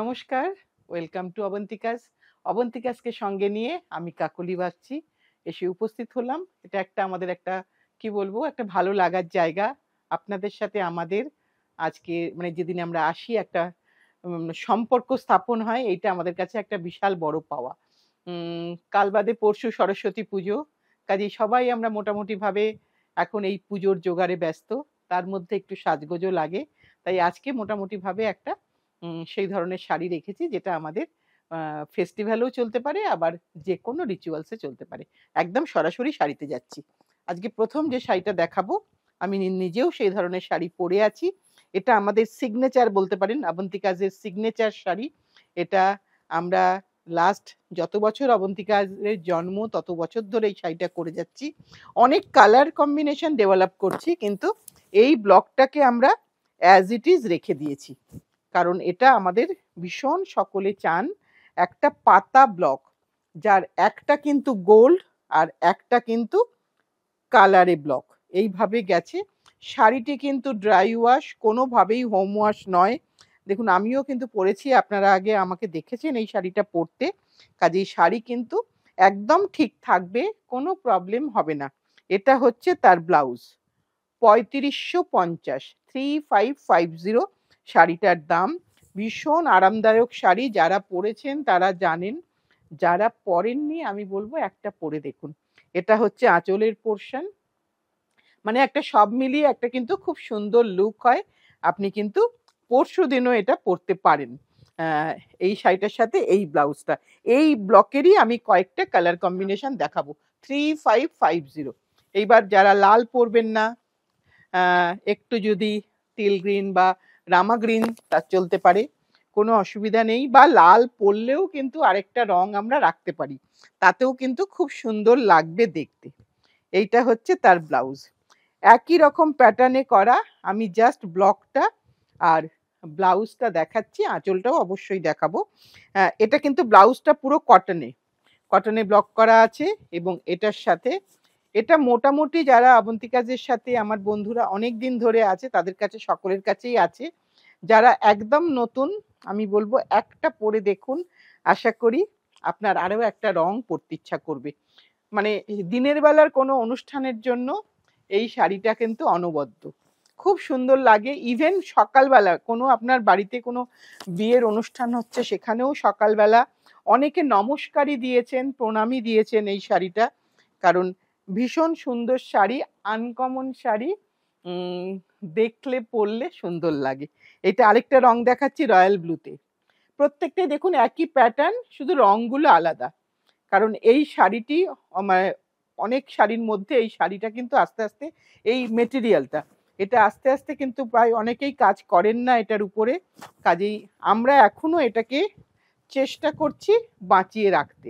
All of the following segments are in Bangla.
নমস্কার ওয়েলকাম টু অবন্তিকাস অবন্তিকাসকে সঙ্গে নিয়ে আমি কাকলি বাজছি এসে উপস্থিত হলাম এটা একটা আমাদের একটা কি বলবো একটা ভালো লাগার জায়গা আপনাদের সাথে আমাদের আজকে মানে যেদিন আমরা আসি একটা সম্পর্ক স্থাপন হয় এটা আমাদের কাছে একটা বিশাল বড় পাওয়া কাল বাদে পরশু সরস্বতী পুজো কাজেই সবাই আমরা মোটামুটিভাবে এখন এই পুজোর জোগাড়ে ব্যস্ত তার মধ্যে একটু সাজগোজও লাগে তাই আজকে মোটামুটিভাবে একটা সেই ধরনের শাড়ি রেখেছি যেটা আমাদের ফেস্টিভ্যালেও চলতে পারে আবার যে কোনো রিচুয়ালসে চলতে পারে একদম সরাসরি শাড়িতে যাচ্ছি আজকে প্রথম যে আচ্ছা। শাড়িটা দেখাবো আমি নিজেও সেই ধরনের শাড়ি পরে আছি এটা আমাদের সিগনেচার বলতে পারেন অবন্তিকাজের সিগনেচার শাড়ি এটা আমরা লাস্ট যত বছর অবন্তিকাজের জন্ম তত বছর ধরে এই শাড়িটা করে যাচ্ছি অনেক কালার কম্বিনেশন ডেভেলপ করছি কিন্তু এই ব্লকটাকে আমরা অ্যাজ ইট ইজ রেখে দিয়েছি কারণ এটা আমাদের ভীষণ সকলে চান একটা পাতা ব্লক যার একটা কিন্তু গোল্ড আর একটা কিন্তু কালারে ব্লক এইভাবে গেছে শাড়িটি কিন্তু ড্রাই ওয়াশ কোনোভাবেই হোম ওয়াশ নয় দেখুন আমিও কিন্তু পরেছি আপনারা আগে আমাকে দেখেছেন এই শাড়িটা পরতে কাজেই শাড়ি কিন্তু একদম ঠিক থাকবে কোনো প্রবলেম হবে না এটা হচ্ছে তার ব্লাউজ পঁয়ত্রিশশো পঞ্চাশ থ্রি ফাইভ ফাইভ জিরো শাড়িটার দাম ভীষণ আরামদায়ক শাড়ি যারা পরেছেন তারা জানেন যারা পরেননি আমি বলবো একটা পরে দেখুন এটা হচ্ছে আঁচলের পোর্শন মানে একটা সব মিলিয়ে একটা কিন্তু খুব সুন্দর লুক হয় আপনি কিন্তু পরশু দিনও এটা পরতে পারেন এই শাড়িটার সাথে এই ব্লাউজটা এই ব্লকেরই আমি কয়েকটা কালার কম্বিনেশন দেখাবো থ্রি ফাইভ ফাইভ জিরো এইবার যারা লাল পরবেন না একটু যদি তিল গ্রিন বা রামা গ্রিন তার চলতে পারে কোনো অসুবিধা নেই বা লাল পরলেও কিন্তু আরেকটা রং আমরা রাখতে পারি তাতেও কিন্তু খুব সুন্দর লাগবে দেখতে এইটা হচ্ছে তার ব্লাউজ একই রকম প্যাটার্নে করা আমি জাস্ট ব্লকটা আর ব্লাউজটা দেখাচ্ছি আঁচলটাও অবশ্যই দেখাবো হ্যাঁ, এটা কিন্তু ব্লাউজটা পুরো কটনে কটনে ব্লক করা আছে এবং এটার সাথে এটা মোটামুটি যারা আবন্তিকাজের সাথে আমার বন্ধুরা অনেক দিন ধরে আছে তাদের কাছে সকলের কাছেই আছে যারা একদম নতুন আমি বলবো একটা পরে দেখুন আশা করি আপনার আরও একটা রং পড়তে ইচ্ছা করবে মানে দিনের বেলার কোনো অনুষ্ঠানের জন্য এই শাড়িটা কিন্তু অনবদ্য খুব সুন্দর লাগে ইভেন সকালবেলা কোনো আপনার বাড়িতে কোনো বিয়ের অনুষ্ঠান হচ্ছে সেখানেও সকালবেলা অনেকে নমস্কারই দিয়েছেন প্রণামই দিয়েছেন এই শাড়িটা কারণ ভীষণ সুন্দর শাড়ি আনকমন শাড়ি দেখলে পরলে সুন্দর লাগে এটা আরেকটা রং দেখাচ্ছি রয়্যাল ব্লুতে প্রত্যেকটাই দেখুন একই প্যাটার্ন শুধু রঙগুলো আলাদা কারণ এই শাড়িটি মানে অনেক শাড়ির মধ্যে এই শাড়িটা কিন্তু আস্তে আস্তে এই মেটেরিয়ালটা এটা আস্তে আস্তে কিন্তু প্রায় অনেকেই কাজ করেন না এটার উপরে কাজেই আমরা এখনও এটাকে চেষ্টা করছি বাঁচিয়ে রাখতে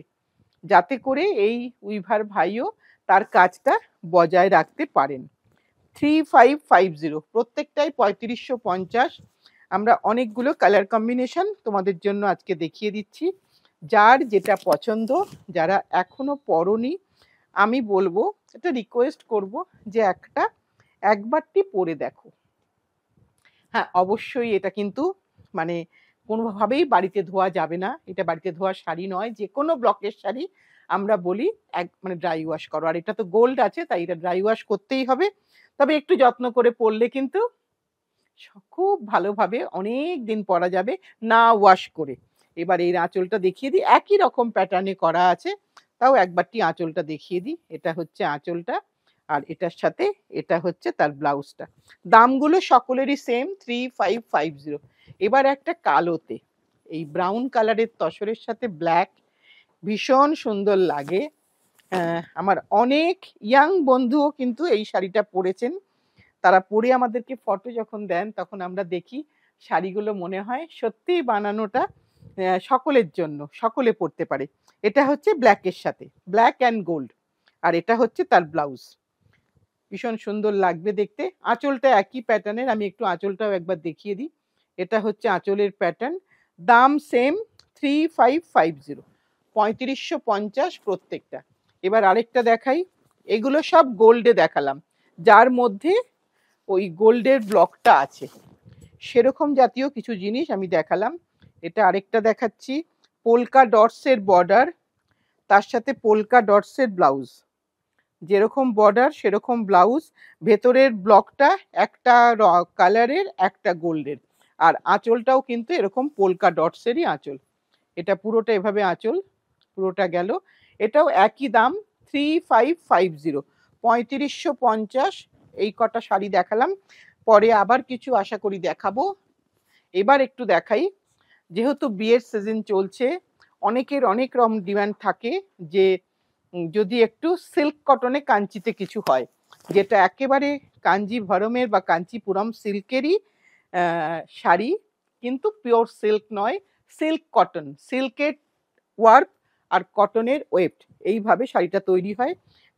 যাতে করে এই উইভার ভাইও তার কাজটা বজায় রাখতে পারেন থ্রি ফাইভ ফাইভ জিরো প্রত্যেকটাই পঁয়ত্রিশশো পঞ্চাশ আমরা অনেকগুলো কালার কম্বিনেশন তোমাদের জন্য আজকে দেখিয়ে দিচ্ছি যার যেটা পছন্দ যারা এখনও পরনি আমি বলবো একটা রিকোয়েস্ট করব যে একটা একবারটি পরে দেখো হ্যাঁ অবশ্যই এটা কিন্তু মানে কোনোভাবেই বাড়িতে ধোয়া যাবে না এটা বাড়িতে ধোয়া শাড়ি নয় যে কোনো ব্লকের শাড়ি আমরা বলি এক মানে ড্রাই ওয়াশ করো আর এটা তো গোল্ড আছে তাই এটা ড্রাই ওয়াশ করতেই হবে তবে একটু যত্ন করে পরলে কিন্তু খুব ভালোভাবে অনেক দিন পরা যাবে না ওয়াশ করে এবার এই আঁচলটা দেখিয়ে দিই একই রকম প্যাটার্নে করা আছে তাও একবারটি আঁচলটা দেখিয়ে দিই এটা হচ্ছে আঁচলটা আর এটার সাথে এটা হচ্ছে তার ব্লাউজটা দামগুলো সকলেরই same three five five zero এবার একটা কালোতে এই ব্রাউন কালারের তসরের সাথে ব্ল্যাক ভীষণ সুন্দর লাগে আমার অনেক ইয়াং বন্ধুও কিন্তু এই শাড়িটা পরেছেন তারা পরে আমাদেরকে ফটো যখন দেন তখন আমরা দেখি শাড়িগুলো মনে হয় সত্যিই বানানোটা সকলের জন্য সকলে পরতে পারে এটা হচ্ছে ব্ল্যাকের সাথে ব্ল্যাক অ্যান্ড গোল্ড আর এটা হচ্ছে তার ব্লাউজ ভীষণ সুন্দর লাগবে দেখতে আঁচলটা একই প্যাটার্নের আমি একটু আঁচলটাও একবার দেখিয়ে দিই এটা হচ্ছে আঁচলের প্যাটার্ন দাম same three five five zero পঁয়ত্রিশশো পঞ্চাশ প্রত্যেকটা এবার আরেকটা দেখাই এগুলো সব গোল্ডে দেখালাম যার মধ্যে ওই গোল্ডের ব্লকটা আছে সেরকম জাতীয় কিছু জিনিস আমি দেখালাম এটা আরেকটা দেখাচ্ছি পোলকা ডটসের বর্ডার তার সাথে পোলকা ডটসের ব্লাউজ যেরকম বর্ডার সেরকম ব্লাউজ ভেতরের ব্লকটা একটা র কালারের একটা গোল্ডের আর আঁচলটাও কিন্তু এরকম পোলকা ডটসেরই আঁচল এটা পুরোটা এভাবে আঁচল পুরোটা গেল এটাও একই দাম থ্রি ফাইভ ফাইভ জিরো পঁয়ত্রিশশো পঞ্চাশ এই কটা শাড়ি দেখালাম পরে আবার কিছু আশা করি দেখাবো এবার একটু দেখাই যেহেতু বিয়ের সিজন চলছে অনেকের অনেক রকম ডিমান্ড থাকে যে যদি একটু সিল্ক কটনে কাঞ্চিতে কিছু হয় যেটা একেবারে ভরমের বা কাঞ্চিপুরম সিল্কেরই শাড়ি কিন্তু পিওর সিল্ক নয় সিল্ক কটন সিল্কের ওয়ার্ক আর কটনের ওয়েবড এইভাবে শাড়িটা তৈরি হয়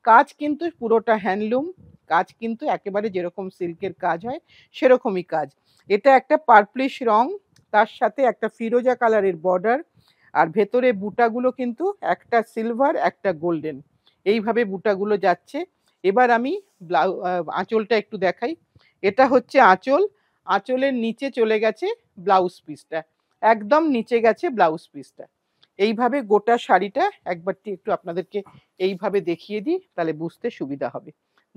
কাজ কিন্তু পুরোটা হ্যান্ডলুম কাজ কিন্তু একেবারে যেরকম সিল্কের কাজ হয় সেরকমই কাজ এটা একটা পার্পলিশ রং তার সাথে একটা ফিরোজা কালারের বর্ডার আর ভেতরে বুটাগুলো কিন্তু একটা সিলভার একটা গোল্ডেন এইভাবে বুটাগুলো যাচ্ছে এবার আমি ব্লাউ আঁচলটা একটু দেখাই এটা হচ্ছে আঁচল আঁচলের নিচে চলে গেছে ব্লাউজ পিসটা একদম নিচে গেছে ব্লাউজ পিসটা এইভাবে গোটা শাড়িটা একবারটি একটু আপনাদেরকে এইভাবে দেখিয়ে দিই তাহলে বুঝতে সুবিধা হবে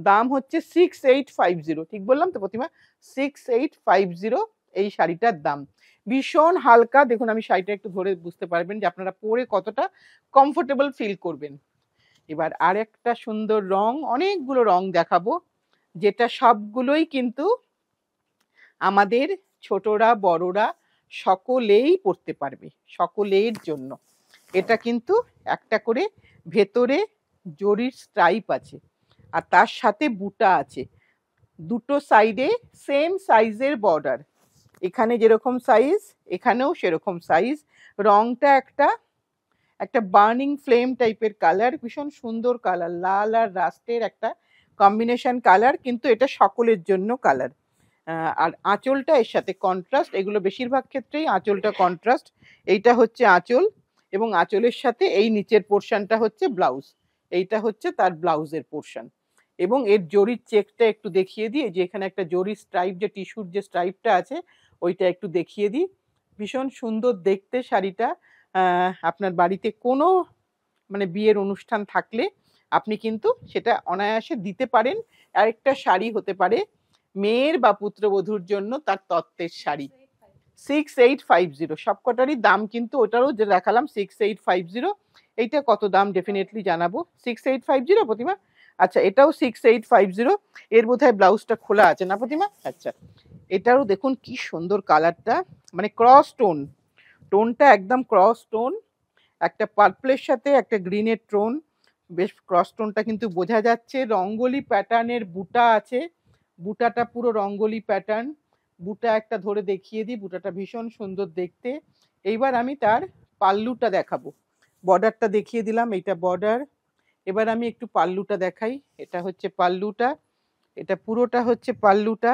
দাম হচ্ছে সিক্স এইট ফাইভ জিরো ঠিক বললাম তো Pratima six eight five zero এই শাড়িটার দাম ভীষণ হালকা দেখুন আমি শাড়িটা একটু ধরে বুঝতে পারবেন যে আপনারা পরে কতটা কমফোর্টেবল ফিল করবেন এবার আর একটা সুন্দর রং অনেকগুলো রং দেখাবো যেটা সবগুলোই কিন্তু আমাদের ছোটরা বড়রা সকলেই পড়তে পারবে সকলের জন্য এটা কিন্তু একটা করে ভেতরে জরির স্ট্রাইপ আছে আর তার সাথে বুটা আছে দুটো সাইডে সেম সাইজের বর্ডার এখানে যেরকম সাইজ এখানেও সেরকম সাইজ রংটা একটা একটা বার্নিং ফ্লেম টাইপের কালার ভীষণ সুন্দর কালার লাল আর রাস্টের একটা কম্বিনেশন কালার কিন্তু এটা সকলের জন্য কালার আর আঁচলটা এর সাথে কন্ট্রাস্ট এগুলো বেশিরভাগ ক্ষেত্রেই আঁচলটা কন্ট্রাস্ট এইটা হচ্ছে আঁচল এবং আঁচলের সাথে এই নিচের পোর্শনটা হচ্ছে ব্লাউজ এইটা হচ্ছে তার ব্লাউজের পোর্শন এবং এর জরির চেকটা একটু দেখিয়ে দিই যে এখানে একটা জরির স্ট্রাইপ যে টিস্যুর যে স্ট্রাইপটা আছে ওইটা একটু দেখিয়ে দিই ভীষণ সুন্দর দেখতে শাড়িটা আপনার বাড়িতে কোনো মানে বিয়ের অনুষ্ঠান থাকলে আপনি কিন্তু সেটা অনায়াসে দিতে পারেন আরেকটা শাড়ি হতে পারে মেয়ের বা পুত্রবধূর জন্য তার তত্ত্বের sari six eight five zero সবকটারই দাম কিন্তু ওটারও যে দেখালাম সিক্স এইট ফাইভ জিরো এইটা কত দাম ডেফিনেটলি জানাবো six eight five zero Pratima আচ্ছা এটাও সিক্স এইট ফাইভ জিরো এর বোধহয় ব্লাউজটা খোলা আছে না প্রতিমা আচ্ছা এটারও দেখুন কি সুন্দর কালারটা মানে ক্রস টোন টোনটা একদম ক্রস টোন একটা পার্পলের সাথে একটা গ্রিনের টোন বেশ ক্রস টোনটা কিন্তু বোঝা যাচ্ছে রঙ্গলি প্যাটার্নের বুটা আছে বুটাটা পুরো রঙ্গলি প্যাটার্ন বুটা একটা ধরে দেখিয়ে দিই বুটাটা ভীষণ সুন্দর দেখতে এইবার আমি তার পাল্লুটা দেখাবো বর্ডারটা দেখিয়ে দিলাম এইটা বর্ডার এবার আমি একটু পাল্লুটা দেখাই এটা হচ্ছে পাল্লুটা এটা পুরোটা হচ্ছে পাল্লুটা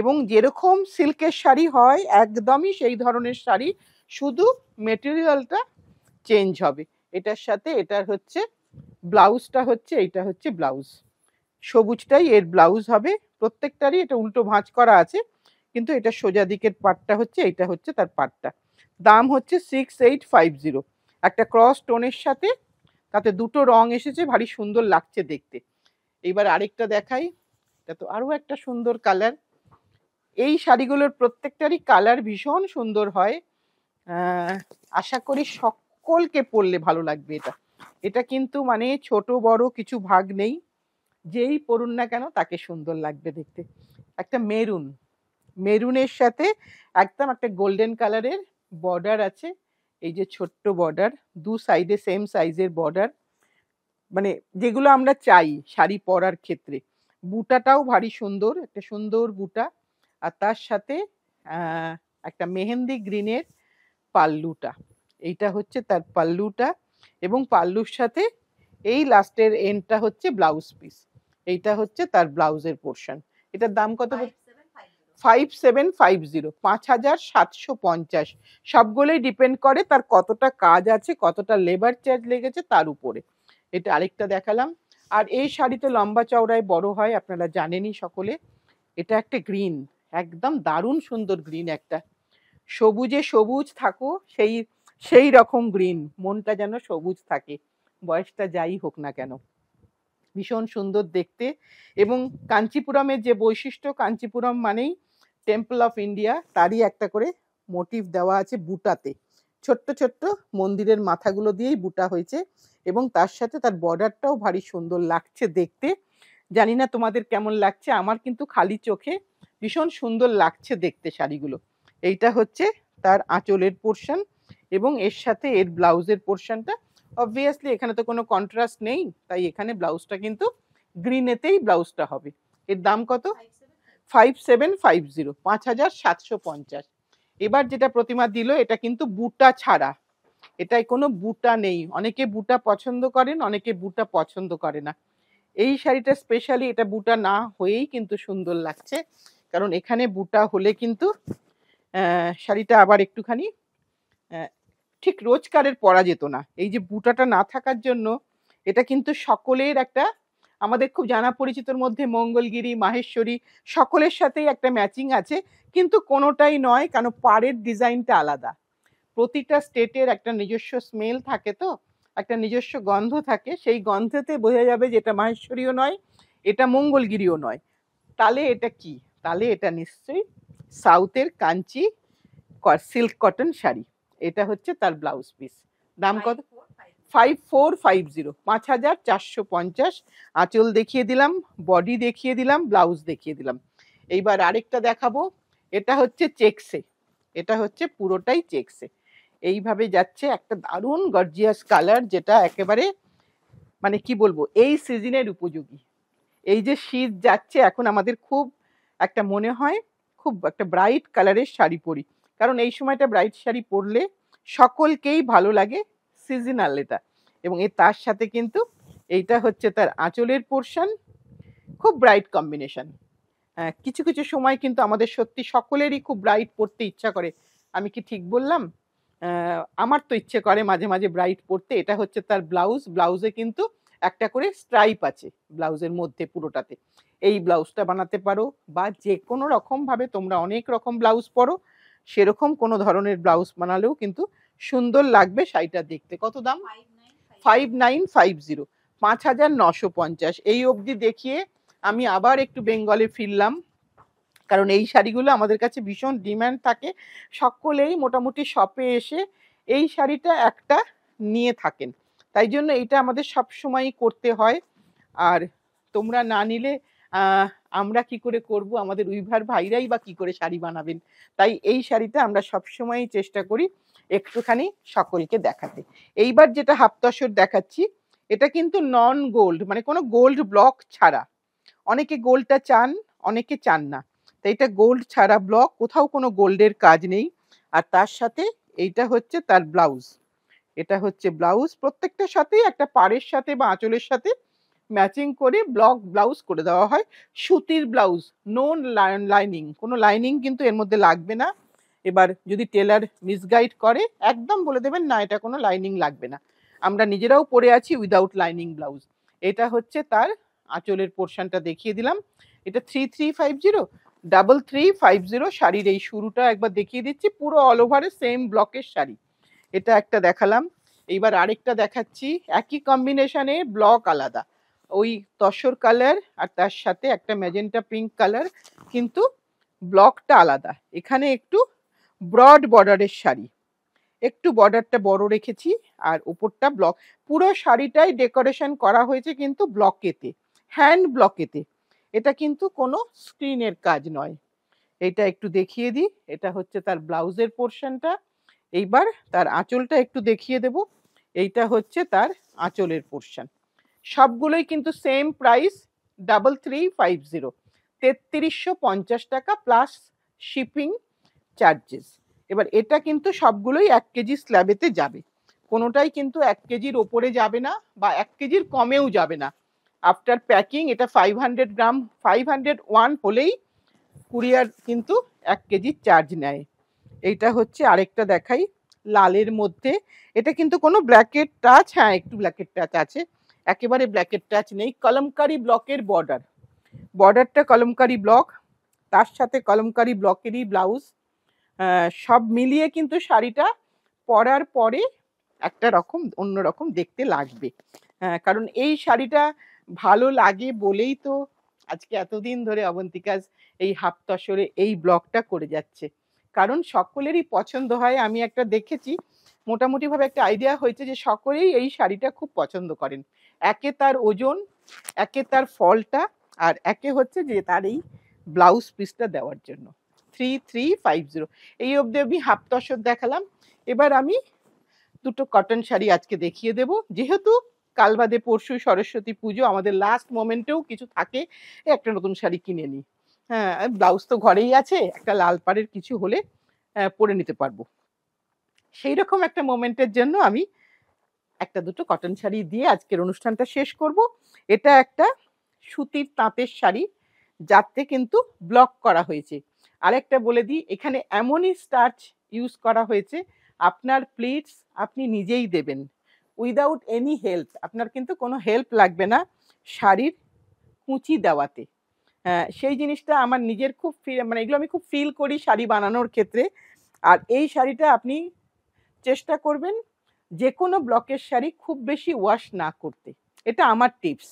এবং যেরকম সিল্কের শাড়ি হয় একদমই সেই ধরনের শাড়ি শুধু মেটেরিয়ালটা চেঞ্জ হবে এটার সাথে এটার হচ্ছে ব্লাউজটা হচ্ছে এইটা হচ্ছে ব্লাউজ সবুজটাই এর ব্লাউজ হবে প্রত্যেকটারই এটা উল্টো ভাঁজ করা আছে কিন্তু এটা সোজা দিকের পাটটা হচ্ছে এটা হচ্ছে তার পাটটা দাম হচ্ছে সিক্স এইট ফাইভ জিরো একটা ক্রস টোনের সাথে তাতে দুটো রং এসেছে ভারী সুন্দর লাগছে দেখতে এইবার আরেকটা দেখাই এটা তো আরও একটা সুন্দর কালার এই শাড়িগুলোর প্রত্যেকটারই কালার ভীষণ সুন্দর হয় আশা করি সকলকে পরলে ভালো লাগবে এটা এটা কিন্তু মানে ছোট বড় কিছু ভাগ নেই যেই পড়ুন না কেন তাকে সুন্দর লাগবে দেখতে একটা মেরুন মেরুনের সাথে একদম একটা গোল্ডেন কালারের বর্ডার আছে এই যে ছোট্ট বর্ডার দু সাইডে সেম সাইজের বর্ডার মানে যেগুলো আমরা চাই শাড়ি পরার ক্ষেত্রে বুটাটাও ভারী সুন্দর একটা সুন্দর বুটা আর তার সাথে একটা মেহেন্দি গ্রিনের পাল্লুটা এইটা হচ্ছে তার পাল্লুটা এবং পাল্লুর সাথে এই লাস্টের এন্ডটা হচ্ছে ব্লাউজ পিস এইটা হচ্ছে তার ব্লাউজের পোর্শন এটার দাম কত ফাইভ সেভেন ফাইভ জিরো পাঁচ হাজার সাতশো পঞ্চাশ সবগুলোই ডিপেন্ড করে তার কতটা কাজ আছে কতটা লেবার চার্জ লেগেছে তার উপরে এটা আরেকটা দেখালাম আর এই শাড়ি তো লম্বা চওড়ায় বড় হয় আপনারা জানেনই সকলে এটা একটা গ্রিন একদম দারুণ সুন্দর গ্রিন একটা সবুজে সবুজ থাকো সেই সেই রকম গ্রিন মনটা যেন সবুজ থাকে বয়সটা যাই হোক না কেন ভীষণ সুন্দর দেখতে এবং কাঞ্চিপুরমের যে বৈশিষ্ট্য কাঞ্চিপুরম মানেই টেম্পল অফ ইন্ডিয়া তারই একটা করে মোটিভ দেওয়া আছে বুটাতে ছোট্ট ছোট্ট মন্দিরের মাথাগুলো দিয়েই বুটা হয়েছে এবং তার সাথে তার বর্ডারটাও ভারী সুন্দর লাগছে দেখতে জানি না তোমাদের কেমন লাগছে আমার কিন্তু খালি চোখে ভীষণ সুন্দর লাগছে দেখতে শাড়িগুলো এইটা হচ্ছে তার আঁচলের পোর্শন এবং এর সাথে এর ব্লাউজের পোর্শনটা অবভিয়াসলি এখানে তো কোনো কন্ট্রাস্ট নেই তাই এখানে ব্লাউজটা কিন্তু গ্রিনেতেই ব্লাউজটা হবে এর দাম কত ফাইভ সেভেন ফাইভ জিরো পাঁচ হাজার সাতশো পঞ্চাশ এবার যেটা প্রতিমা দিল এটা কিন্তু বুটা ছাড়া এটায় কোনো বুটা নেই অনেকে বুটা পছন্দ করেন অনেকে বুটা পছন্দ করে না এই শাড়িটা স্পেশালি এটা বুটা না হয়েই কিন্তু সুন্দর লাগছে কারণ এখানে বুটা হলে কিন্তু শাড়িটা আবার একটুখানি ঠিক রোজকারের পরা যেত না এই যে বুটাটা না থাকার জন্য এটা কিন্তু সকলের একটা আমাদের খুব জানা পরিচিতর মধ্যে মঙ্গলগিরি মাহেশ্বরী সকলের সাথেই একটা ম্যাচিং আছে কিন্তু কোনোটাই নয় কেন পাড়ের ডিজাইনটা আলাদা প্রতিটা স্টেটের একটা নিজস্ব স্মেল থাকে তো একটা নিজস্ব গন্ধ থাকে সেই গন্ধেতে বোঝা যাবে যে এটা মাহেশ্বরীও নয় এটা মঙ্গলগিরিও নয় তাহলে এটা কি তাহলে এটা নিশ্চয়ই সাউথের কাঞ্চি সিল্ক কটন শাড়ি এটা হচ্ছে তার ব্লাউজ পিস দাম কত ফাইভ ফোর ফাইভ জিরো পাঁচ হাজার চারশো পঞ্চাশ আঁচল দেখিয়ে দিলাম বডি দেখিয়ে দিলাম ব্লাউজ দেখিয়ে দিলাম এইবার আরেকটা দেখাবো এটা হচ্ছে চেকসে এটা হচ্ছে পুরোটাই চেকসে এইভাবে যাচ্ছে একটা দারুণ গর্জিয়াস কালার যেটা একেবারে মানে কি বলবো এই সিজনের উপযোগী এই যে শীত যাচ্ছে এখন আমাদের খুব একটা মনে হয় খুব একটা ব্রাইট কালারের শাড়ি পরি কারণ এই সময়টা ব্রাইট শাড়ি পরলে সকলকেই ভালো লাগে সিজনাল এটা এবং এই তার সাথে কিন্তু এইটা হচ্ছে তার আঁচলের পোর্শন খুব ব্রাইট হ্যাঁ, কম্বিনেশন কিছু কিছু সময় কিন্তু আমাদের সত্যি সকলেরই খুব ব্রাইট পড়তে ইচ্ছা করে আমি কি ঠিক বললাম আমার তো ইচ্ছে করে মাঝে মাঝে ব্রাইট পড়তে এটা হচ্ছে তার ব্লাউজ ব্লাউজে কিন্তু একটা করে স্ট্রাইপ আছে ব্লাউজের মধ্যে পুরোটাতে এই ব্লাউজটা বানাতে পারো বা যে কোনো রকমভাবে তোমরা অনেক রকম ব্লাউজ পরো সেরকম কোনো ধরনের ব্লাউজ বানালেও কিন্তু সুন্দর লাগবে শাড়িটা দেখতে কত দাম ফাইভ নাইন ফাইভ জিরো পাঁচ হাজার নশো পঞ্চাশ এই অবধি দেখিয়ে আমি আবার একটু বেঙ্গলে ফিরলাম কারণ এই শাড়িগুলো আমাদের কাছে ভীষণ ডিম্যান্ড থাকে সকলেই মোটামুটি শপে এসে এই শাড়িটা একটা নিয়ে থাকেন তাই জন্য এটা আমাদের সব সময়ই করতে হয় আর তোমরা না নিলে আমরা কি করে করব আমাদের উইভার ভাইরাই বা কি করে শাড়ি বানাবেন তাই এই শাড়িটা আমরা সব চেষ্টা করি একটুখানি সকলকে দেখাতে এইবার যেটা হাফতসর দেখাচ্ছি এটা কিন্তু নন গোল্ড মানে কোনো গোল্ড ব্লক ছাড়া অনেকে গোল্ডটা চান অনেকে চান না তো এটা গোল্ড ছাড়া ব্লক কোথাও কোনো গোল্ডের কাজ নেই আর তার সাথে এইটা হচ্ছে তার ব্লাউজ এটা হচ্ছে ব্লাউজ প্রত্যেকটার সাথেই একটা পাড়ের সাথে বা আঁচলের সাথে ম্যাচিং করে ব্লক ব্লাউজ করে দেওয়া হয় সুতির ব্লাউজ নো লাইনিং কোনো লাইনিং কিন্তু এর মধ্যে লাগবে না এবার যদি টেলার মিসগাইড করে একদম বলে দেবেন না এটা কোনো লাইনিং লাগবে না আমরা নিজেরাও পরে আছি উইদাউট লাইনিং ব্লাউজ এটা হচ্ছে তার আঁচলের পোর্শনটা দেখিয়ে দিলাম এটা three three five zero double three five zero শাড়ির এই শুরুটা একবার দেখিয়ে দিচ্ছি পুরো অল ওভারে সেম ব্লকের শাড়ি এটা একটা দেখালাম এইবার আরেকটা দেখাচ্ছি একই কম্বিনেশনে ব্লক আলাদা ওই তসর কালার আর তার সাথে একটা ম্যাজেন্টা পিঙ্ক কালার কিন্তু ব্লকটা আলাদা এখানে একটু ব্রড বর্ডারের শাড়ি একটু বর্ডারটা বড় রেখেছি আর উপরটা ব্লক পুরো শাড়িটাই ডেকোরেশন করা হয়েছে কিন্তু ব্লকেতে হ্যান্ড ব্লকেতে এটা কিন্তু কোনো স্ক্রিনের কাজ নয় এটা একটু দেখিয়ে দিই এটা হচ্ছে তার ব্লাউজের পোর্শনটা এইবার তার আঁচলটা একটু দেখিয়ে দেব এইটা হচ্ছে তার আঁচলের পোর্শন সবগুলোই কিন্তু same price double three five zero তেত্রিশশো পঞ্চাশ টাকা প্লাস শিপিং চার্জেস এবার এটা কিন্তু সবগুলোই এক কেজি স্ল্যাবেতে যাবে কোনোটাই কিন্তু এক কেজির ওপরে যাবে না বা এক কেজির কমেও যাবে না আফটার প্যাকিং এটা five hundred gram five hundred one হলেই কুরিয়ার কিন্তু এক কেজির চার্জ নেয় এইটা হচ্ছে আরেকটা দেখাই লালের মধ্যে এটা কিন্তু কোনো ব্ল্যাকের টাচ হ্যাঁ একটু ব্ল্যাকের টাচ আছে একেবারে ব্ল্যাকের টাচ নেই কলমকারি ব্লকের বর্ডার বর্ডারটা কলমকারি ব্লক তার সাথে কলমকারি ব্লকেরই ব্লাউজ সব মিলিয়ে কিন্তু শাড়িটা পরার পরে একটা রকম অন্যরকম দেখতে লাগবে কারণ এই শাড়িটা ভালো লাগে বলেই তো আজকে এতদিন ধরে অবন্তিকাজ এই হাফতসরে এই ব্লগটা করে যাচ্ছে কারণ সকলেরই পছন্দ হয় আমি একটা দেখেছি মোটামুটিভাবে একটা আইডিয়া হয়েছে যে সকলেই এই শাড়িটা খুব পছন্দ করেন একে তার ওজন একে তার ফলটা আর একে হচ্ছে যে তার এই ব্লাউজ পিসটা দেওয়ার জন্য থ্রি থ্রি ফাইভ জিরো এই অবধি আমি হাফ তসর দেখালাম এবার আমি দুটো কটন শাড়ি আজকে দেখিয়ে দেব যেহেতু কাল বাদে পরশু সরস্বতী পুজো আমাদের লাস্ট মোমেন্টেও কিছু থাকে একটা নতুন শাড়ি কিনে নিই হ্যাঁ ব্লাউজ তো ঘরেই আছে একটা লাল পাড়ের কিছু হলে পরে নিতে পারবো সেই রকম একটা মোমেন্টের জন্য আমি একটা দুটো কটন শাড়ি দিয়ে আজকের অনুষ্ঠানটা শেষ করব এটা একটা সুতির তাঁতের শাড়ি যাতে কিন্তু ব্লক করা হয়েছে আরেকটা বলে দিই এখানে এমনই স্টার্চ ইউজ করা হয়েছে আপনার প্লেটস আপনি নিজেই দেবেন উইদাউট এনি হেল্প আপনার কিন্তু কোনো হেল্প লাগবে না শাড়ির কুঁচি দেওয়াতে হ্যাঁ, সেই জিনিসটা আমার নিজের খুব মানে এগুলো আমি খুব ফিল করি শাড়ি বানানোর ক্ষেত্রে আর এই শাড়িটা আপনি চেষ্টা করবেন যে কোনো ব্লকের শাড়ি খুব বেশি ওয়াশ না করতে এটা আমার টিপস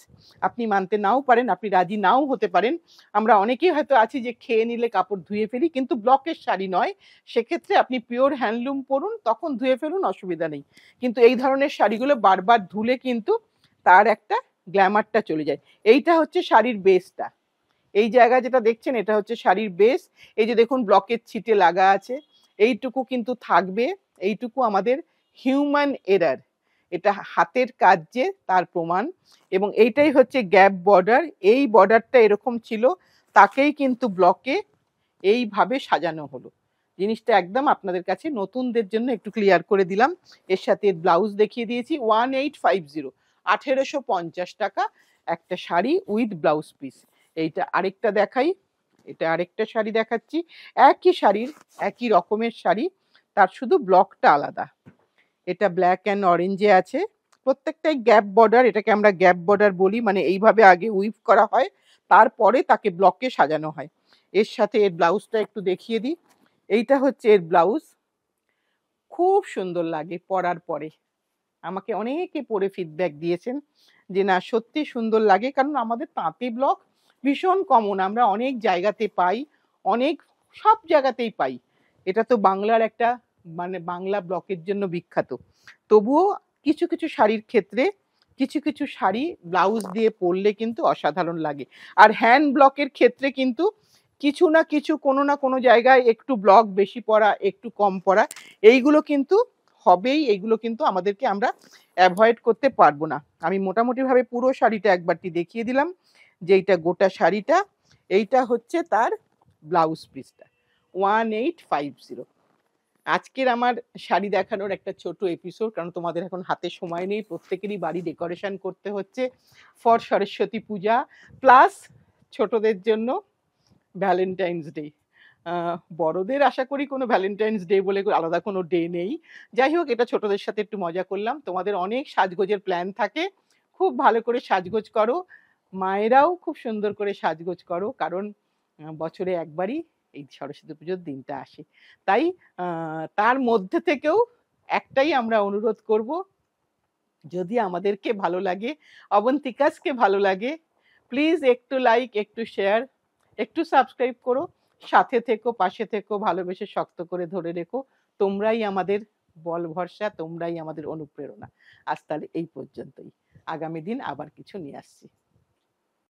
আপনি মানতে নাও পারেন আপনি রাজি নাও হতে পারেন আমরা অনেকেই হয়তো আছি যে খেয়ে নিলে কাপড় ধুয়ে ফেলি কিন্তু ব্লকের শাড়ি নয় সেক্ষেত্রে আপনি পিওর হ্যান্ডলুম পরুন তখন ধুয়ে ফেলুন অসুবিধা নেই কিন্তু এই ধরনের শাড়িগুলো বারবার ধুলে কিন্তু তার একটা গ্ল্যামারটা চলে যায় এইটা হচ্ছে শাড়ির বেসটা এই জায়গা যেটা দেখছেন এটা হচ্ছে শাড়ির বেস এই যে দেখুন ব্লকের ছিটে লাগা আছে এইটুকু কিন্তু থাকবে এইটুকু আমাদের হিউম্যান এরার এটা হাতের কাজ যে তার প্রমাণ এবং এইটাই হচ্ছে গ্যাপ বর্ডার এই বর্ডারটা এরকম ছিল তাকেই কিন্তু ব্লকে এইভাবে সাজানো হলো জিনিসটা একদম আপনাদের কাছে নতুনদের জন্য একটু ক্লিয়ার করে দিলাম এর সাথে ব্লাউজ দেখিয়ে দিয়েছি ওয়ান এইট ফাইভ জিরো আঠেরোশো পঞ্চাশ টাকা একটা শাড়ি উইথ ব্লাউজ পিস এইটা আরেকটা দেখাই এটা আরেকটা শাড়ি দেখাচ্ছি একই শাড়ির একই রকমের শাড়ি তার শুধু ব্লকটা আলাদা এটা ব্ল্যাক অ্যান্ড অরেঞ্জে আছে প্রত্যেকটাই গ্যাপ বর্ডার এটাকে আমরা গ্যাপ বর্ডার বলি মানে এইভাবে আগে উইভ করা হয় তারপরে তাকে ব্লকে সাজানো হয় এর সাথে এর ব্লাউজটা একটু দেখিয়ে দিই এইটা হচ্ছে এর ব্লাউজ খুব সুন্দর লাগে পরার পরে আমাকে অনেকে পরে ফিডব্যাক দিয়েছেন যে না সত্যি সুন্দর লাগে কারণ আমাদের তাঁতে ব্লক ভীষণ কমন আমরা অনেক জায়গাতে পাই অনেক সব জায়গাতেই পাই এটা তো বাংলার একটা মানে বাংলা ব্লকের জন্য বিখ্যাত তবুও কিছু কিছু শাড়ির ক্ষেত্রে কিছু কিছু শাড়ি ব্লাউজ দিয়ে পরলে কিন্তু অসাধারণ লাগে আর হ্যান্ড ব্লকের ক্ষেত্রে কিন্তু কিছু না কিছু কোনো না কোনো জায়গায় একটু ব্লক বেশি পরা একটু কম পরা এইগুলো কিন্তু হবেই এইগুলো কিন্তু আমাদেরকে আমরা অ্যাভয়েড করতে পারবো না আমি মোটামুটিভাবে পুরো শাড়িটা একবারটি দেখিয়ে দিলাম যে এইটা গোটা শাড়িটা এইটা হচ্ছে তার ব্লাউজ পিসটা ওয়ান এইট ফাইভ জিরো আজকের আমার শাড়ি দেখানোর একটা ছোট এপিসোড কারণ তোমাদের এখন হাতে সময় নেই প্রত্যেকেরই বাড়ি ডেকোরেশন করতে হচ্ছে ফর সরস্বতী পূজা প্লাস ছোটদের জন্য ভ্যালেন্টাইন্স ডে বড়দের আশা করি কোনো ভ্যালেন্টাইন্স ডে বলে আলাদা কোনো ডে নেই যাই হোক এটা ছোটদের সাথে একটু মজা করলাম তোমাদের অনেক সাজগোজের প্ল্যান থাকে খুব ভালো করে সাজগোজ করো মায়েরাও খুব সুন্দর করে সাজগোজ করো কারণ বছরে একবারই এই সরস্বতী পুজোর দিনটা আসে তাই তার মধ্যে থেকেও একটাই আমরা অনুরোধ করব যদি আমাদেরকে ভালো লাগে অবন্তিকাসকে ভালো লাগে প্লিজ একটু লাইক একটু শেয়ার একটু সাবস্ক্রাইব করো সাথে থেকো পাশে থেকো ভালোবেসে শক্ত করে ধরে রেখো তোমরাই আমাদের বল ভরসা তোমরাই আমাদের অনুপ্রেরণা আজ তাহলে এই পর্যন্তই আগামী দিন আবার কিছু নিয়ে আসছি